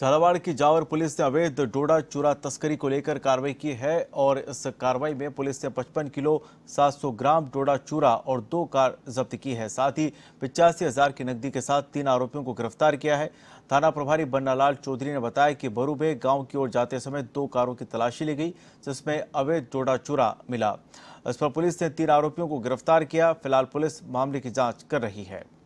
झालावाड़ की जावर पुलिस ने अवैध डोडा चूरा तस्करी को लेकर कार्रवाई की है और इस कार्रवाई में पुलिस ने 55 किलो 700 ग्राम डोडा चूरा और दो कार जब्त की है साथ ही पिचासी हजार की नकदी के साथ तीन आरोपियों को गिरफ्तार किया है थाना प्रभारी बन्नालाल चौधरी ने बताया कि बरूबे गांव की ओर जाते समय दो कारों की तलाशी ली गई जिसमें अवैध डोडा चूरा मिला इस पर पुलिस ने तीन आरोपियों को गिरफ्तार किया फिलहाल पुलिस मामले की जाँच कर रही है